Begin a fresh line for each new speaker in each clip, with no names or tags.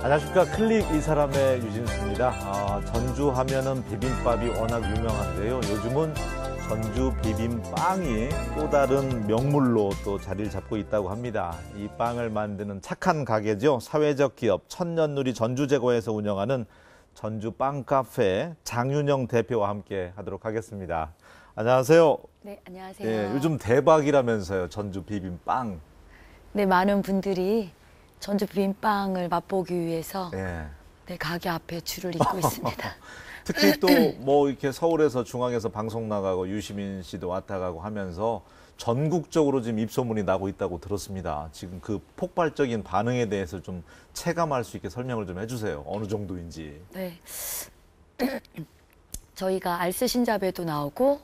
안녕하십니까 클릭 이 사람의 유진수입니다. 아, 전주 하면은 비빔밥이 워낙 유명한데요. 요즘은 전주 비빔빵이 또 다른 명물로 또 자리를 잡고 있다고 합니다. 이 빵을 만드는 착한 가게죠. 사회적 기업 천년누리 전주제거에서 운영하는 전주 빵 카페 장윤영 대표와 함께 하도록 하겠습니다. 안녕하세요.
네, 안녕하세요. 네, 요즘
대박이라면서요. 전주 비빔빵.
네, 많은 분들이 전주 비빔빵을 맛보기 위해서 예. 네, 가게 앞에 줄을 잇고 있습니다.
특히 또 뭐 이렇게 서울에서 중앙에서 방송 나가고 유시민 씨도 왔다 가고 하면서 전국적으로 지금 입소문이 나고 있다고 들었습니다. 지금 그 폭발적인 반응에 대해서 좀 체감할 수 있게 설명을 좀 해주세요. 어느 정도인지.
네. 저희가 알스 신잡에도 나오고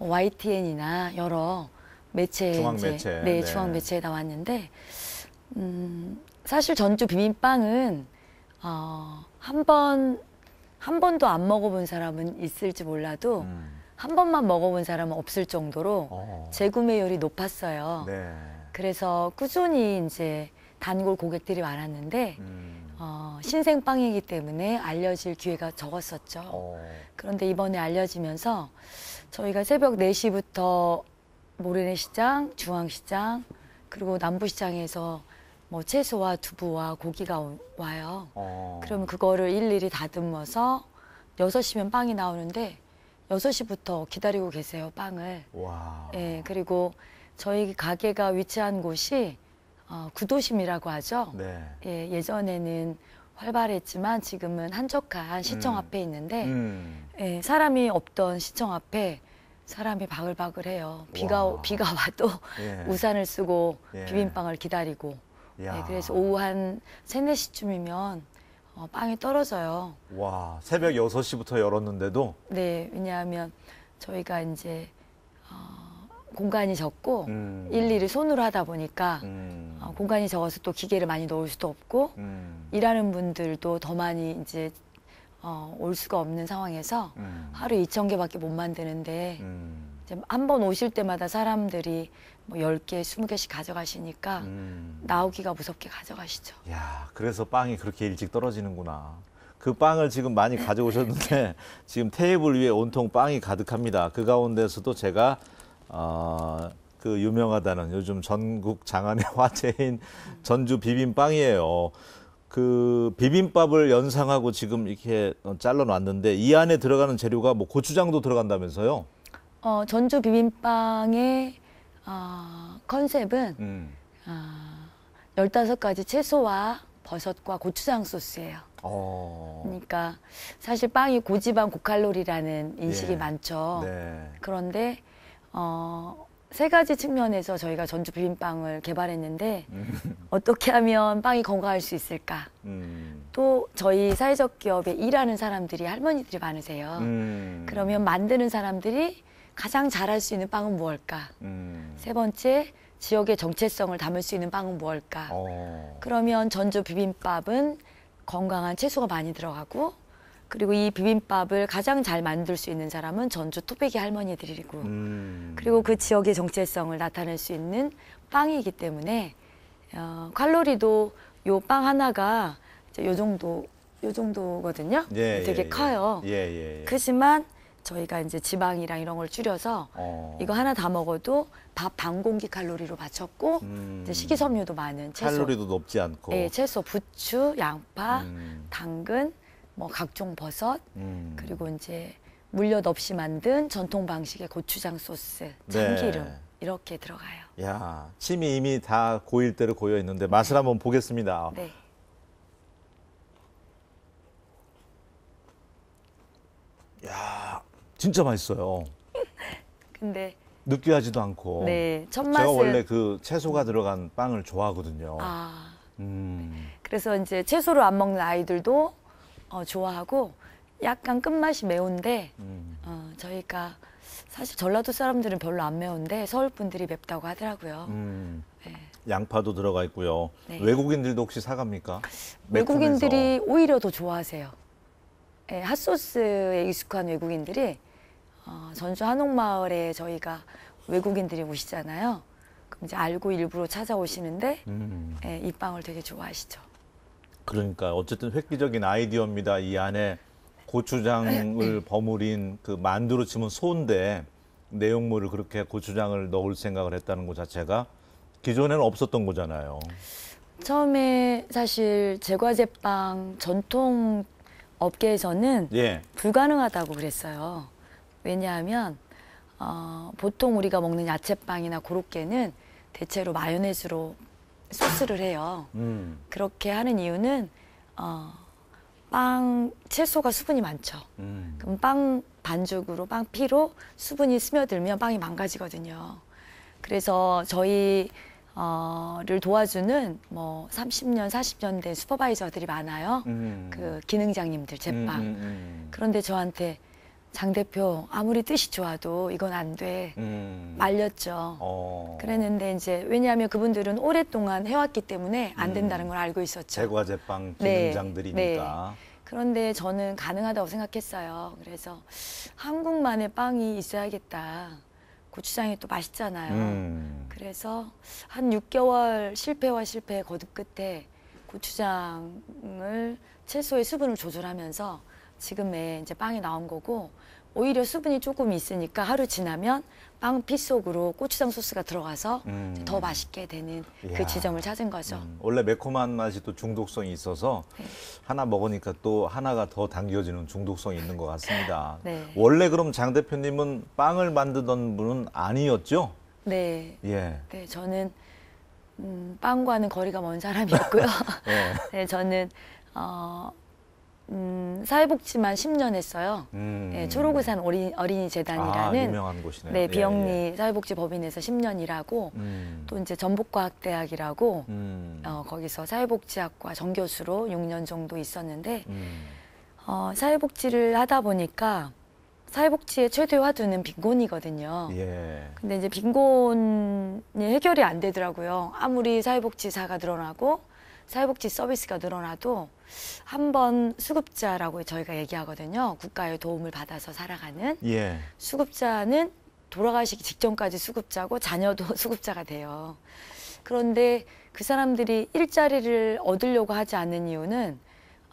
YTN이나 뭐 여러 매체 중앙 매체. 네, 네, 중앙 매체에 나왔는데 음, 사실 전주 비빔빵은 어, 한 번, 한 번도 안 먹어본 사람은 있을지 몰라도 음. 한 번만 먹어본 사람은 없을 정도로 어. 재구매율이 높았어요. 네. 그래서 꾸준히 이제 단골 고객들이 많았는데 음. 어, 신생빵이기 때문에 알려질 기회가 적었었죠. 어. 그런데 이번에 알려지면서 저희가 새벽 4시부터 모래내 시장, 중앙시장, 그리고 남부시장에서 뭐 채소와 두부와 고기가 와요. 어. 그럼 그거를 일일이 다듬어서 6시면 빵이 나오는데 6시부터 기다리고 계세요, 빵을. 와. 예, 그리고 저희 가게가 위치한 곳이 어, 구도심이라고 하죠. 네. 예, 예전에는 활발했지만 지금은 한적한 시청 음. 앞에 있는데 음. 예, 사람이 없던 시청 앞에 사람이 바글바글해요. 비가 와. 비가 와도 예. 우산을 쓰고 예. 비빔빵을 기다리고 네, 그래서 오후 한 3, 4 시쯤이면 어, 빵이 떨어져요.
와, 새벽 6시부터 열었는데도?
네, 왜냐하면 저희가 이제 어, 공간이 적고 음. 일일이 손으로 하다 보니까 음. 어, 공간이 적어서 또 기계를 많이 넣을 수도 없고 음. 일하는 분들도 더 많이 이제 어, 올 수가 없는 상황에서 음. 하루 2천 개밖에 못 만드는데 음. 이제 한번 오실 때마다 사람들이 뭐 10개, 20개씩 가져가시니까 음. 나오기가 무섭게 가져가시죠.
야, 그래서 빵이 그렇게 일찍 떨어지는구나. 그 빵을 지금 많이 가져오셨는데 지금 테이블 위에 온통 빵이 가득합니다. 그 가운데서도 제가 어, 그 유명하다는 요즘 전국 장안의 화제인 전주 비빔빵이에요. 그 비빔밥을 연상하고 지금 이렇게 잘라놨는데 이 안에 들어가는 재료가 뭐 고추장도 들어간다면서요?
어, 전주 비빔빵에 어, 컨셉은 음. 어, 15가지 채소와 버섯과 고추장 소스예요. 어. 그러니까 사실 빵이 고지방 고칼로리라는 인식이 예. 많죠. 네. 그런데 어, 세 가지 측면에서 저희가 전주 비빔빵을 개발했는데 음. 어떻게 하면 빵이 건강할 수 있을까? 음. 또 저희 사회적 기업에 일하는 사람들이 할머니들이 많으세요. 음. 그러면 만드는 사람들이 가장 잘할 수 있는 빵은 무엇일까? 음. 세 번째, 지역의 정체성을 담을 수 있는 빵은 무엇일까? 어. 그러면 전주 비빔밥은 건강한 채소가 많이 들어가고 그리고 이 비빔밥을 가장 잘 만들 수 있는 사람은 전주 토백이 할머니들이고 음. 그리고 그 지역의 정체성을 나타낼 수 있는 빵이기 때문에 어, 칼로리도 요 빵 하나가 이제 요 정도 요 정도거든요. 예, 되게 예, 예. 커요. 예, 크지만 예, 예. 저희가 이제 지방이랑 이런 걸 줄여서 어. 이거 하나 다 먹어도 밥 반 공기 칼로리로 바쳤고 음. 이제 식이섬유도 많은 채소, 칼로리도
높지 않고. 예,
채소, 부추, 양파, 음. 당근, 뭐 각종 버섯 음. 그리고 이제 물엿 없이 만든 전통 방식의 고추장 소스, 네. 참기름 네. 이렇게 들어가요.
야, 침이 이미 다 고일 대로 고여 있는데 맛을 네. 한번 보겠습니다. 네. 야, 진짜 맛있어요.
근데
느끼하지도 않고. 네,
첫 맛은 제가 원래
그 채소가 들어간 빵을 좋아하거든요. 아, 음,
그래서 이제 채소를 안 먹는 아이들도 어, 좋아하고 약간 끝맛이 매운데 음. 어, 저희가 사실 전라도 사람들은 별로 안 매운데 서울 분들이 맵다고 하더라고요.
음. 네. 양파도 들어가 있고요. 네. 외국인들도 혹시 사갑니까? 외국인들이
오히려 더 좋아하세요. 예, 핫소스에 익숙한 외국인들이 어, 전주 한옥마을에 저희가 외국인들이 오시잖아요. 그럼 이제 알고 일부러 찾아오시는데 음. 예, 이 빵을 되게 좋아하시죠.
그러니까 어쨌든 획기적인 아이디어입니다. 이 안에 고추장을 네. 버무린 그 만두로 치면 소인데 내용물을 그렇게 고추장을 넣을 생각을 했다는 것 자체가 기존에는 없었던 거잖아요.
처음에 사실 제과제빵 전통 업계에서는 예. 불가능하다고 그랬어요. 왜냐하면 어, 보통 우리가 먹는 야채빵이나 고로케는 대체로 마요네즈로 소스를 해요. 음. 그렇게 하는 이유는 어, 빵 채소가 수분이 많죠. 음. 그럼 빵 반죽으로 빵 피로 수분이 스며들면 빵이 망가지거든요. 그래서 저희 어를 도와주는 뭐 30년, 40년 된 슈퍼바이저들이 많아요. 음. 그 기능장님들 제빵. 음, 음, 음. 그런데 저한테 장 대표 아무리 뜻이 좋아도 이건 안 돼. 음. 말렸죠. 어. 그랬는데 이제 왜냐하면 그분들은 오랫동안 해왔기 때문에 안 된다는 음. 걸 알고 있었죠.
제과 제빵 네. 기능장들이니까. 네.
그런데 저는 가능하다고 생각했어요. 그래서 한국만의 빵이 있어야겠다. 고추장이 또 맛있잖아요. 음. 그래서 한 6개월 실패와 실패의 거듭 끝에 고추장을 채소의 수분을 조절하면서 지금의 이제 빵이 나온 거고 오히려 수분이 조금 있으니까 하루 지나면 빵핏 속으로 고추장 소스가 들어가서
음. 더 맛있게
되는 그 이야. 그 지점을 찾은 거죠. 음,
원래 매콤한 맛이 또 중독성이 있어서 네. 하나 먹으니까 또 하나가 더 당겨지는 중독성이 있는 것 같습니다. 네. 원래 그럼 장 대표님은 빵을 만드던 분은 아니었죠? 네. 예.
네, 저는 음, 빵과는 거리가 먼 사람이었고요. 네. 네, 저는 어, 음, 사회복지만 10년 했어요. 음. 네, 초록우산 어린, 어린이 재단이라는 아, 유명한 곳이네요. 네, 예, 비영리 예, 예. 사회복지법인에서 10년 일하고 음. 또 이제 전북과학대학이라고 음. 어, 거기서 사회복지학과 정교수로 6년 정도 있었는데 음. 어, 사회복지를 하다 보니까 사회복지의 최대 화두는 빈곤이거든요. 예. 근데 이제 빈곤이 해결이 안 되더라고요. 아무리 사회복지사가 늘어나고 사회복지 서비스가 늘어나도 한 번 수급자라고 저희가 얘기하거든요. 국가의 도움을 받아서 살아가는 예. 수급자는 돌아가시기 직전까지 수급자고 자녀도 수급자가 돼요. 그런데 그 사람들이 일자리를 얻으려고 하지 않는 이유는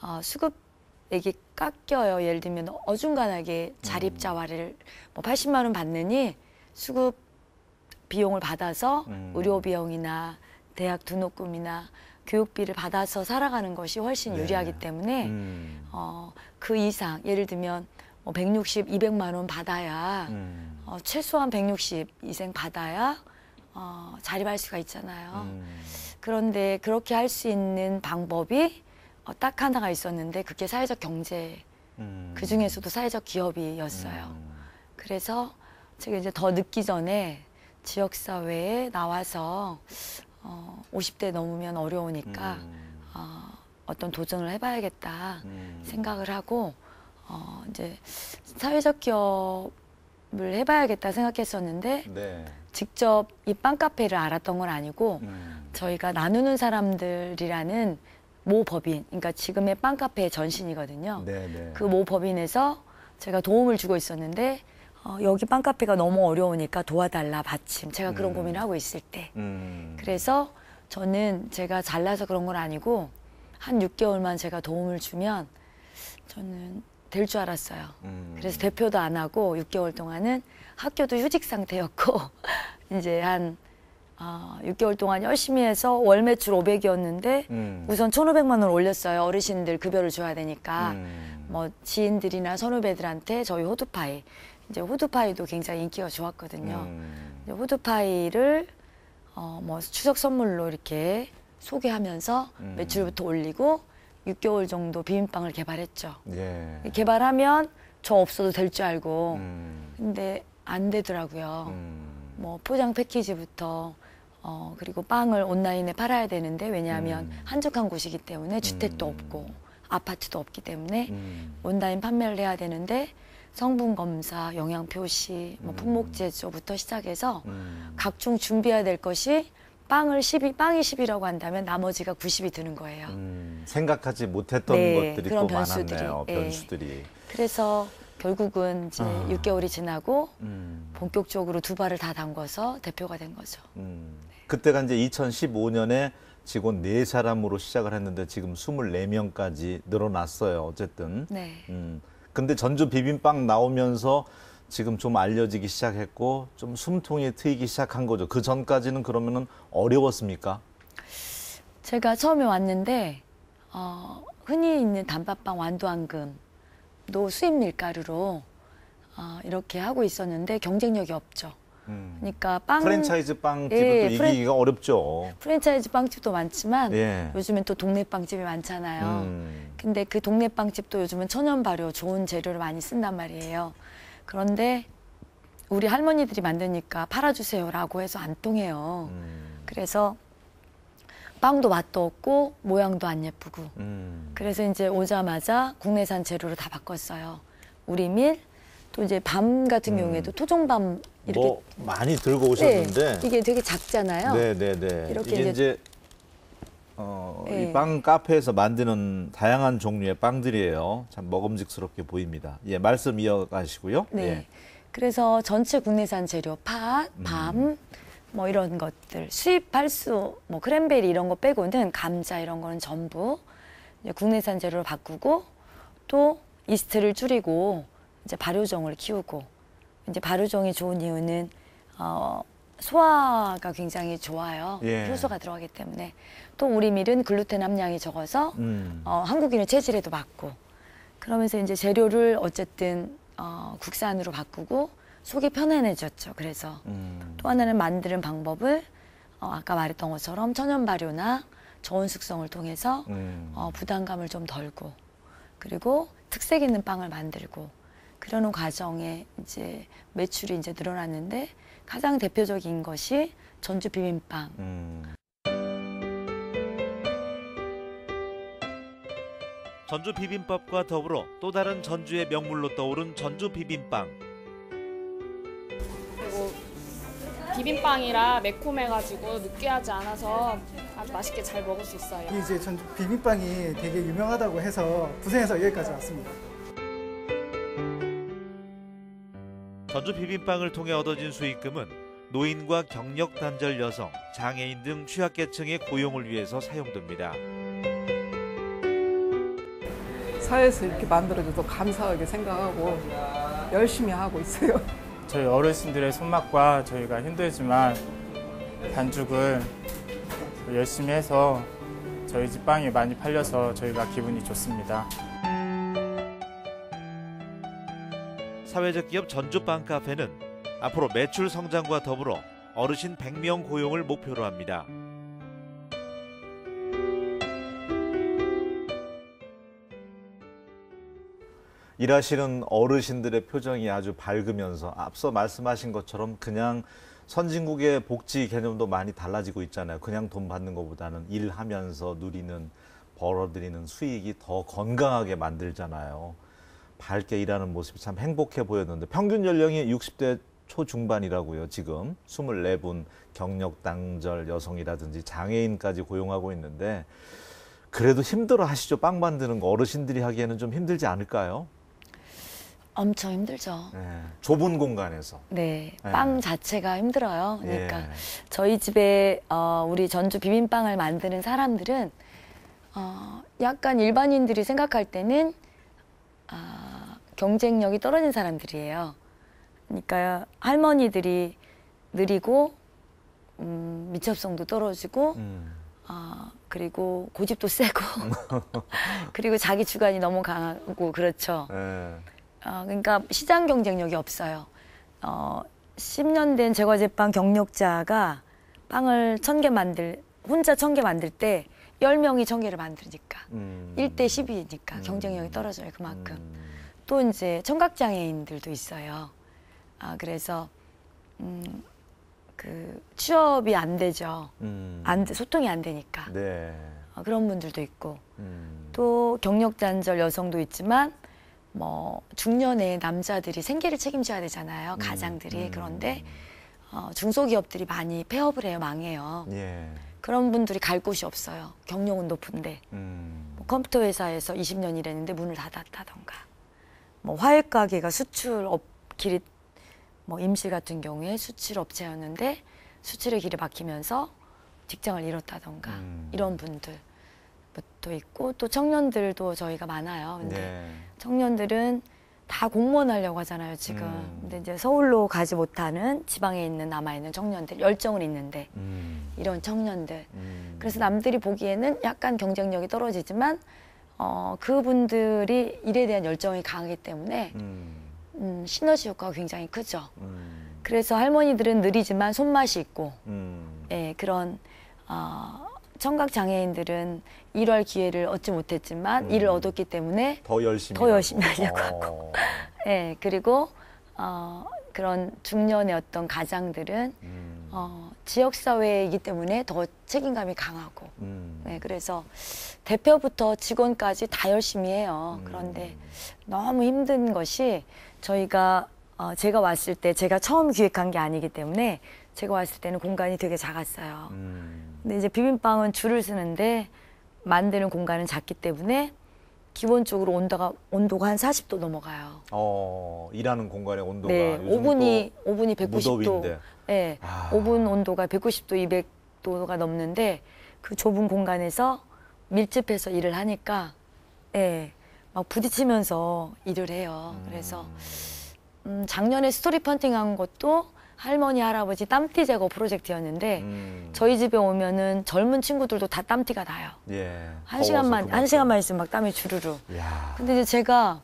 어, 수급액이 깎여요. 예를 들면 어중간하게 자립자활을 뭐 80만 원 받느니 수급 비용을 받아서 음. 의료 비용이나 대학 등록금이나 교육비를 받아서 살아가는 것이 훨씬 네. 유리하기 때문에 음. 어, 그 이상 예를 들면 뭐 160, 200만 원 받아야 음. 어, 최소한 160이상 받아야 어, 자립할 수가 있잖아요. 음. 그런데 그렇게 할 수 있는 방법이 어, 딱 하나가 있었는데 그게 사회적 경제 음. 그 중에서도 사회적 기업이었어요. 음. 그래서 제가 이제 더 늦기 전에 지역사회에 나와서 어, 50대 넘으면 어려우니까 음. 어, 어떤 도전을 해봐야겠다 음. 생각을 하고 어, 이제 사회적 기업을 해봐야겠다 생각했었는데 네. 직접 이 빵카페를 알았던 건 아니고 음. 저희가 나누는 사람들이라는 모 법인, 그러니까 지금의 빵카페의 전신이거든요. 네, 네. 그모 법인에서 제가 도움을 주고 있었는데 어, 여기 빵카페가 너무 어려우니까 도와달라 받침 제가 그런 음. 고민을 하고 있을 때 음. 그래서 저는 제가 잘나서 그런 건 아니고 한 6개월만 제가 도움을 주면 저는 될 줄 알았어요. 음. 그래서 대표도 안 하고 6개월 동안은 학교도 휴직 상태였고 이제 한 어, 6개월 동안 열심히 해서 월 매출 500이었는데 음. 우선 1,500만 원을 올렸어요. 어르신들 급여를 줘야 되니까 음. 뭐 지인들이나 선후배들한테 저희 호두파이 이제 후드파이도 굉장히 인기가 좋았거든요. 음. 호두파이를 어, 뭐 추석 선물로 이렇게 소개하면서 음. 매출부터 올리고 6개월 정도 비빔빵을 개발했죠. 예. 개발하면 저 없어도 될 줄 알고 음. 근데 안 되더라고요. 음. 뭐 포장 패키지부터 어, 그리고 빵을 온라인에 팔아야 되는데 왜냐하면 음. 한적한 곳이기 때문에 주택도 음. 없고 아파트도 없기 때문에 온라인 판매를 해야 되는데 성분 검사, 영양 표시, 뭐 품목 음. 제조부터 시작해서 음. 각종 준비해야 될 것이 빵을 10이 빵이 10이라고 한다면 나머지가 90이 드는 거예요. 음,
생각하지 못했던 네, 것들이 그런 변수들이, 많았네요. 예. 변수들이.
그래서 결국은 이제 아. 6개월이 지나고 음. 본격적으로 두 발을 다 담궈서 대표가 된 거죠.
음. 그때가 이제 2015년에 직원 네사람으로 시작을 했는데 지금 24명까지 늘어났어요. 어쨌든. 네. 음. 근데 전주 비빔빵 나오면서 지금 좀 알려지기 시작했고 좀 숨통이 트이기 시작한 거죠. 그 전까지는 그러면은 어려웠습니까?
제가 처음에 왔는데 어, 흔히 있는 단팥빵 완두안금도 수입 밀가루로 어, 이렇게 하고 있었는데 경쟁력이 없죠. 음. 그러니까 빵 프랜차이즈
빵집은 예, 이기기가 어렵죠.
프랜차이즈 빵집도 많지만 예. 요즘엔 또 동네 빵집이 많잖아요. 음. 근데 그 동네 빵집도 요즘은 천연 발효 좋은 재료를 많이 쓴단 말이에요. 그런데 우리 할머니들이 만드니까 팔아주세요라고 해서 안 통해요. 음. 그래서 빵도 맛도 없고 모양도 안 예쁘고 음. 그래서 이제 오자마자 국내산 재료로 다 바꿨어요. 우리 밀, 또 이제 밤 같은 음. 경우에도 토종밤
이렇게 뭐 많이 들고 네, 오셨는데 네,
이게 되게 작잖아요. 네네네.
네, 네. 이렇게 이게 이제, 이제 어, 이 빵 카페에서 만드는 다양한 종류의 빵들이에요. 참 먹음직스럽게 보입니다. 예, 말씀 이어가시고요. 네. 예.
그래서 전체 국내산 재료 팥, 음. 밤, 음. 뭐 이런 것들 수입 할수뭐 크랜베리 이런 거 빼고는 감자 이런 거는 전부 국내산 재료로 바꾸고 또 이스트를 줄이고 이제 발효종을 키우고 이제 발효종이 좋은 이유는 어, 소화가 굉장히 좋아요. 예. 효소가 들어가기 때문에 또 우리 밀은 글루텐 함량이 적어서 음. 어, 한국인의 체질에도 맞고 그러면서 이제 재료를 어쨌든 어, 국산으로 바꾸고 속이 편안해졌죠. 그래서 음. 또 하나는 만드는 방법을 어, 아까 말했던 것처럼 천연 발효나 저온 숙성을 통해서 음. 어, 부담감을 좀 덜고 그리고 특색 있는 빵을 만들고 그러는 과정에 이제 매출이 이제 늘어났는데 가장 대표적인 것이 전주 비빔빵. 음.
전주 비빔밥과 더불어 또 다른 전주의 명물로 떠오른 전주 비빔빵.
그리고 비빔빵이라 매콤해가지고 느끼하지 않아서 아주 맛있게 잘 먹을 수 있어요.
이제 전 비빔빵이 되게 유명하다고 해서 부산에서 여기까지 왔습니다. 전주 비빔빵을 통해 얻어진 수익금은 노인과 경력 단절 여성, 장애인 등 취약계층의 고용을 위해서 사용됩니다. 사회에서 이렇게 만들어줘서 감사하게 생각하고 열심히 하고 있어요. 저희 어르신들의 손맛과 저희가 힘들지만 반죽을 열심히 해서 저희 집 빵이 많이 팔려서 저희가 기분이 좋습니다. 사회적 기업 전주빵 카페는 앞으로 매출 성장과 더불어 어르신 100명 고용을 목표로 합니다. 일하시는 어르신들의 표정이 아주 밝으면서 앞서 말씀하신 것처럼 그냥 선진국의 복지 개념도 많이 달라지고 있잖아요. 그냥 돈 받는 것보다는 일하면서 누리는 벌어들이는 수익이 더 건강하게 만들잖아요. 밝게 일하는 모습이 참 행복해 보였는데 평균 연령이 60대 초중반이라고요. 지금 24분 경력 당절 여성이라든지 장애인까지 고용하고 있는데 그래도 힘들어 하시죠. 빵 만드는 거 어르신들이 하기에는 좀 힘들지 않을까요?
엄청 힘들죠.
네, 좁은 공간에서. 네, 예. 빵 네.
자체가 힘들어요. 그러니까 예. 저희 집에 어, 우리 전주 비빔빵을 만드는 사람들은 어, 약간 일반인들이 생각할 때는 아, 경쟁력이 떨어진 사람들이에요. 그러니까 할머니들이 느리고 음, 미첩성도 떨어지고 음. 아, 그리고 고집도 세고 그리고 자기 주관이 너무 강하고 그렇죠. 어, 그러니까 시장 경쟁력이 없어요. 어, 10년 된 제과제빵 경력자가 빵을 천 개 만들 혼자 천 개 만들 때 열명이 정계를 만드니까 음. 일 대십이니까 경쟁력이 음. 떨어져요 그만큼. 음. 또 이제 청각장애인들도 있어요. 아 그래서 음, 그 취업이 안 되죠. 음. 안 소통이 안 되니까.
네. 아,
그런 분들도 있고 음. 또 경력 단절 여성도 있지만 뭐 중년의 남자들이 생계를 책임져야 되잖아요. 가장들이 그런데 어, 중소기업들이 많이 폐업을 해요, 망해요. 예. 그런 분들이 갈 곳이 없어요. 경력은 높은데 음. 뭐 컴퓨터 회사에서 20년 일했는데 문을 닫았다던가 뭐 화액 가게가 수출업 길이 뭐 임실 같은 경우에 수출업체였는데 수출의 길이 막히면서 직장을 잃었다던가 음. 이런 분들 또 있고 또 청년들도 저희가 많아요. 근데 네. 청년들은 다 공무원 하려고 하잖아요 지금. 음. 근데 이제 서울로 가지 못하는 지방에 있는 남아 있는 청년들 열정은 있는데 음. 이런 청년들. 음. 그래서 남들이 보기에는 약간 경쟁력이 떨어지지만 어, 그분들이 일에 대한 열정이 강하기 때문에 음, 음 시너지 효과가 굉장히 크죠. 음. 그래서 할머니들은 느리지만 손맛이 있고 음. 예, 그런 어, 청각 장애인들은 일할 기회를 얻지 못했지만 음. 일을 얻었기 때문에
더 열심히 더 열심히 하려고 어. 하고
예 네, 그리고 어, 그런 중년의 어떤 가장들은 음. 어, 지역 사회이기 때문에 더 책임감이 강하고 음. 네, 그래서 대표부터 직원까지 다 열심히 해요 음. 그런데 너무 힘든 것이 저희가 어, 제가 왔을 때 제가 처음 기획한 게 아니기 때문에 제가 왔을 때는 공간이 되게 작았어요. 음. 근데 이제 비빔빵은 줄을 쓰는데 만드는 공간은 작기 때문에 기본적으로 온도가 온도가 한 40도 넘어가요.
어, 일하는 공간의 온도가 네, 오븐이
오븐이 190도. 예. 네, 아. 오븐 온도가 190도, 200도가 넘는데 그 좁은 공간에서 밀집해서 일을 하니까 예. 네, 막 부딪히면서 일을 해요. 그래서 음, 음 작년에 스토리 펀팅한 것도 할머니 할아버지 땀띠 제거 프로젝트였는데 음. 저희 집에 오면은 젊은 친구들도 다땀띠가 나요. 예. 한 시간만 한 시간만 그렇죠. 있으면 막 땀이 주르르. 야. 근데 이제 제가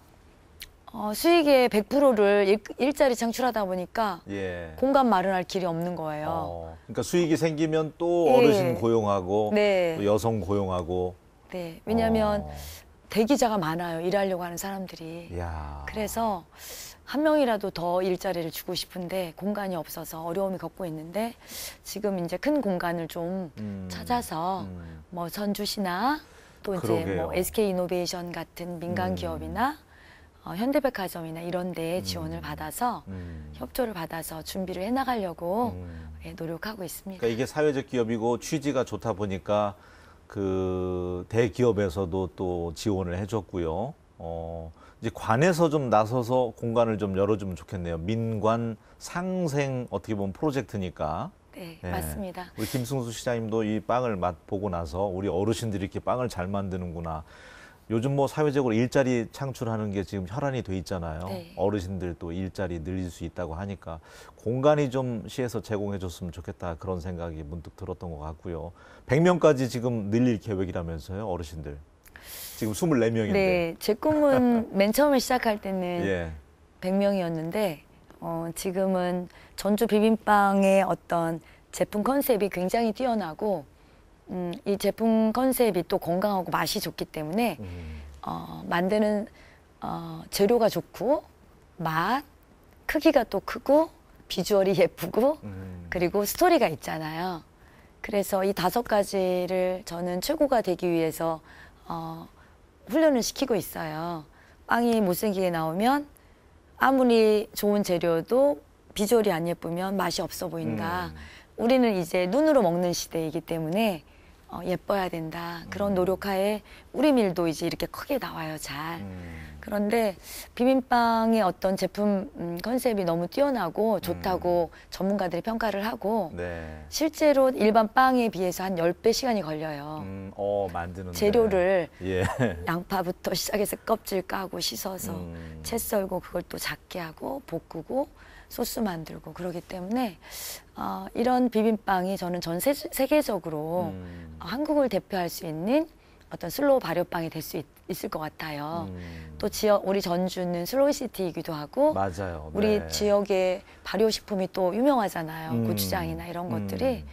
어, 수익의 100%를 일, 자리 창출하다 보니까 예. 공간 마련할 길이 없는 거예요. 어,
그러니까 수익이 생기면 또 예. 어르신 고용하고 네. 또 여성 고용하고.
네. 왜냐하면 어. 대기자가 많아요. 일하려고 하는 사람들이. 야. 그래서 한 명이라도 더 일자리를 주고 싶은데 공간이 없어서 어려움이 겪고 있는데 지금 이제 큰 공간을 좀 음. 찾아서 음. 뭐 전주시나 또 이제 뭐 그러게요. 뭐 SK 이노베이션 같은 민간 음. 기업이나 어, 현대백화점이나 이런 데에 음. 지원을 받아서 음. 협조를 받아서 준비를 해 나가려고 음. 예, 노력하고 있습니다. 그러니까
이게 사회적 기업이고 취지가 좋다 보니까 그 대기업에서도 또 지원을 해줬고요. 어, 이제 관에서 좀 나서서 공간을 좀 열어주면 좋겠네요. 민관 상생 어떻게 보면 프로젝트니까. 네, 네. 맞습니다. 우리 김승수 시장님도 이 빵을 맛보고 나서 우리 어르신들이 이렇게 빵을 잘 만드는구나. 요즘 뭐 사회적으로 일자리 창출하는 게 지금 혈안이 돼 있잖아요. 네. 어르신들 도 일자리 늘릴 수 있다고 하니까 공간이 좀 시에서 제공해 줬으면 좋겠다 그런 생각이 문득 들었던 것 같고요. 100명까지 지금 늘릴 계획이라면서요, 어르신들. 지금 24명인데. 네,
제 꿈은 맨 처음에 시작할 때는 예. 100명이었는데 어, 지금은 전주 비빔빵의 어떤 제품 컨셉이 굉장히 뛰어나고 음, 이 제품 컨셉이 또 건강하고 맛이 좋기 때문에 음. 어, 만드는 어, 재료가 좋고 맛, 크기가 또 크고 비주얼이 예쁘고 음. 그리고 스토리가 있잖아요. 그래서 이 다섯 가지를 저는 최고가 되기 위해서 어, 훈련을 시키고 있어요. 빵이 못생기게 나오면 아무리 좋은 재료도 비주얼이 안 예쁘면 맛이 없어 보인다. 음. 우리는 이제 눈으로 먹는 시대이기 때문에 어, 예뻐야 된다. 그런 음. 노력하에 우리 밀도 이제 이렇게 크게 나와요, 잘. 음. 그런데 비빔빵의 어떤 제품 음, 컨셉이 너무 뛰어나고 좋다고 음. 전문가들이 평가를 하고 네. 실제로 일반 빵에 비해서 한 열 배 시간이 걸려요.
음, 어, 만드는 재료를 예.
양파부터 시작해서 껍질 까고 씻어서 음. 채 썰고 그걸 또 작게 하고 볶고 소스 만들고 그러기 때문에 어, 이런 비빔빵이 저는 전 세, 계적으로 음. 한국을 대표할 수 있는 어떤 슬로우 발효빵이 될 수 있다. 있을 것 같아요. 음. 또 지역 우리 전주는 슬로우시티이기도 하고
맞아요. 우리 네. 지역의
발효식품이 또 유명하잖아요. 음. 고추장이나 이런 음. 것들이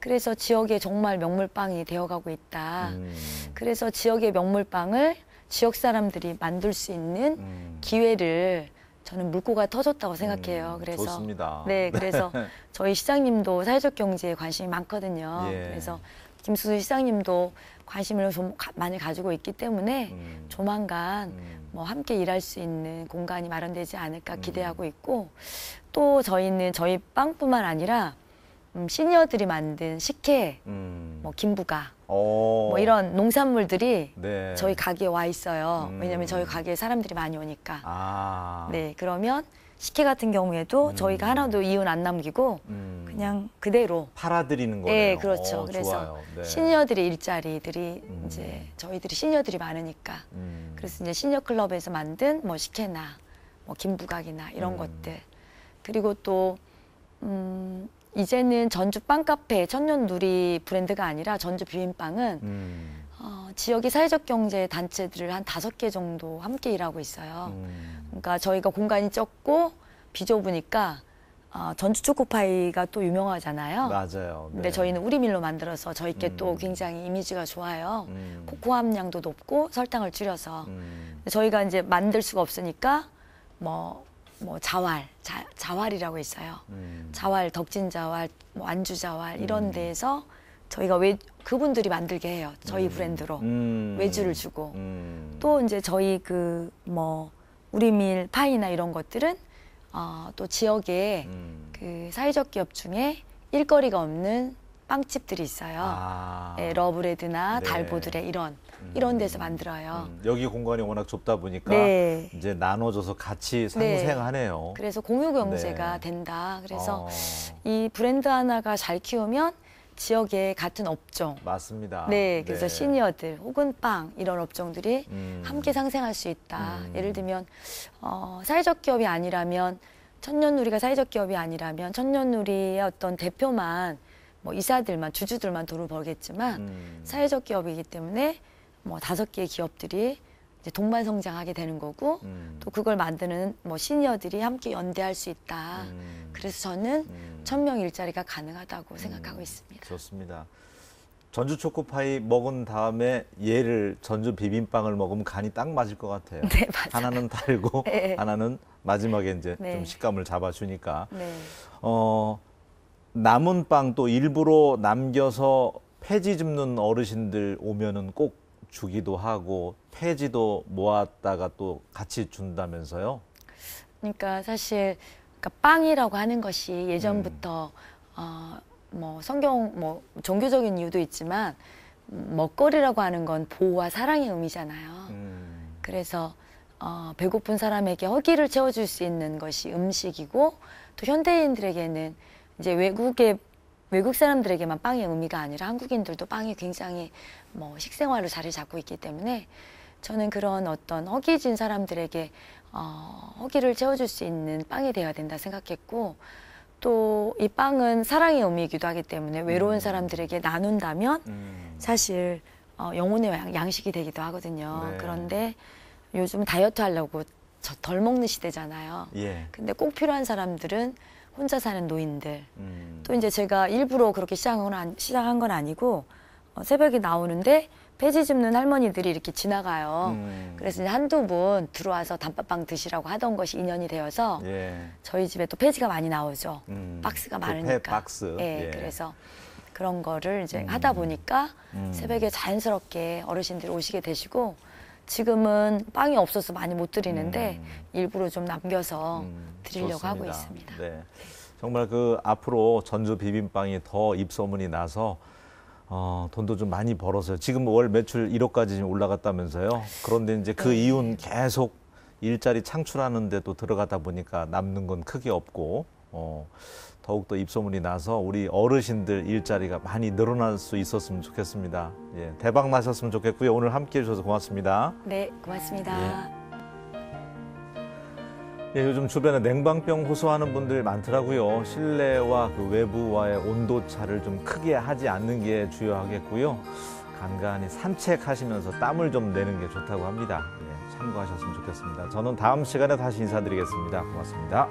그래서 지역의 정말 명물빵이 되어가고 있다. 음. 그래서 지역의 명물빵을 지역 사람들이 만들 수 있는 음. 기회를 저는 물꼬가 터졌다고 생각해요. 음, 그래서 좋습니다. 네, 그래서 저희 시장님도 사회적 경제에 관심이 많거든요. 예. 그래서 김수수 시장님도 관심을 좀 가, 많이 가지고 있기 때문에 음. 조만간 음. 뭐 함께 일할 수 있는 공간이 마련되지 않을까 음. 기대하고 있고 또 저희는 저희 빵뿐만 아니라 음, 시니어들이 만든 식혜, 음. 뭐 김부가,
오. 어. 뭐 이런
농산물들이 네. 저희 가게에 와 있어요. 음. 왜냐면 저희 가게에 사람들이 많이 오니까. 아. 네, 그러면 식혜 같은 경우에도 음. 저희가 하나도 이윤 안 남기고 음. 그냥
그대로 팔아드리는 예, 거예요. 네, 그렇죠. 어, 그래서 네.
시니어들의 일자리들이 음. 이제 저희들이 시니어들이 많으니까 음. 그래서 이제 시니어 클럽에서 만든 뭐 식혜나 뭐 김부각이나 이런 음. 것들 그리고 또 음, 이제는 전주 빵카페 천년누리 브랜드가 아니라 전주 비빔빵은 음. 지역의 사회적 경제 단체들을 한 다섯 개 정도 함께 일하고 있어요. 음. 그러니까 저희가 공간이 적고 비좁으니까 어, 전주 초코파이가 또 유명하잖아요.
맞아요. 네. 근데
저희는 우리 밀로 만들어서 저희께 음. 또 굉장히 이미지가 좋아요. 음. 코코 함량도 높고 설탕을 줄여서 음. 저희가 이제 만들 수가 없으니까 뭐. 뭐 자활, 자, 자활이라고 있어요. 음. 자활, 덕진 자활, 뭐 안주 자활 이런 음. 데에서 저희가 외, 그분들이 만들게 해요. 저희 음. 브랜드로 음. 외주를 주고 음. 또 이제 저희 그 뭐 우리밀 파이나 이런 것들은 어, 또 지역에 음. 그 사회적 기업 중에 일거리가 없는 빵집들이 있어요. 아. 네, 러브레드나 네. 달보드레 이런 음. 이런 데서 만들어요.
음. 여기 공간이 워낙 좁다 보니까 네. 이제 나눠줘서 같이 네. 상생하네요. 그래서 공유 경제가
네. 된다. 그래서 어. 이 브랜드 하나가 잘 키우면 지역의 같은 업종. 맞습니다. 네, 그래서 네. 시니어들 혹은 빵 이런 업종들이 음. 함께 상생할 수 있다. 음. 예를 들면 어, 사회적 기업이 아니라면 천년누리가 사회적 기업이 아니라면 천년누리의 어떤 대표만 뭐 이사들만 주주들만 돈을 벌겠지만 음. 사회적 기업이기 때문에 뭐 다섯 개의 기업들이 이제 동반 성장하게 되는 거고 음. 또 그걸 만드는 뭐 시니어들이 함께 연대할 수 있다. 음. 그래서 저는 음. 천명 일자리가 가능하다고 생각하고 음, 있습니다.
좋습니다. 전주 초코파이 먹은 다음에 얘를 전주 비빔빵을 먹으면 간이 딱 맞을 것 같아요. 네, 맞아요. 하나는 달고 네. 하나는 마지막에 이제 네. 좀 식감을 잡아주니까. 네. 어, 남은 빵 또 일부러 남겨서 폐지 줍는 어르신들 오면은 꼭 주기도 하고 폐지도 모았다가 또 같이 준다면서요?
그러니까 사실 그러니까 빵이라고 하는 것이 예전부터 음. 어, 뭐 성경 뭐 종교적인 이유도 있지만 먹거리라고 하는 건 보호와 사랑의 의미잖아요. 음. 그래서 어, 배고픈 사람에게 허기를 채워줄 수 있는 것이 음식이고 또 현대인들에게는 이제 외국의 외국 사람들에게만 빵의 의미가 아니라 한국인들도 빵이 굉장히 뭐 식생활로 자리 잡고 있기 때문에 저는 그런 어떤 허기진 사람들에게 어, 허기를 채워줄 수 있는 빵이 되어야 된다 생각했고 또 이 빵은 사랑의 의미이기도 하기 때문에 외로운 음. 사람들에게 나눈다면 음. 사실 어, 영혼의 양, 식이 되기도 하거든요. 네. 그런데 요즘 다이어트 하려고 덜 먹는 시대잖아요. 예. 근데 꼭 필요한 사람들은 혼자 사는 노인들. 음. 또 이제 제가 일부러 그렇게 시작한 건, 아니, 시작한 건 아니고 어, 새벽에 나오는데 폐지 줍는 할머니들이 이렇게 지나가요. 음. 그래서 한두 분 들어와서 단팥빵 드시라고 하던 것이 인연이 되어서 예. 저희 집에 또 폐지가 많이 나오죠. 음. 박스가 그 많으니까. 그 박스. 예, 예. 그래서 그런 거를 이제 음. 하다 보니까 음. 새벽에 자연스럽게 어르신들이 오시게 되시고 지금은 빵이 없어서 많이 못 드리는데 음. 일부러 좀 남겨서 음, 드리려고 좋습니다. 하고 있습니다.
네. 정말 그 앞으로 전주 비빔빵이 더 입소문이 나서 어, 돈도 좀 많이 벌어서 지금 월 매출 1억까지 올라갔다면서요. 그런데 이제 그 네. 이윤 계속 일자리 창출하는데 또 들어가다 보니까 남는 건 크게 없고 어, 더욱더 입소문이 나서 우리 어르신들 일자리가 많이 늘어날 수 있었으면 좋겠습니다. 예, 대박 나셨으면 좋겠고요. 오늘 함께 해주셔서 고맙습니다.
네, 고맙습니다. 예.
예, 요즘 주변에 냉방병 호소하는 분들 많더라고요. 실내와 그 외부와의 온도 차를 좀 크게 하지 않는 게 주요하겠고요. 간간히 산책하시면서 땀을 좀 내는 게 좋다고 합니다. 예, 참고하셨으면 좋겠습니다. 저는 다음 시간에 다시 인사드리겠습니다. 고맙습니다.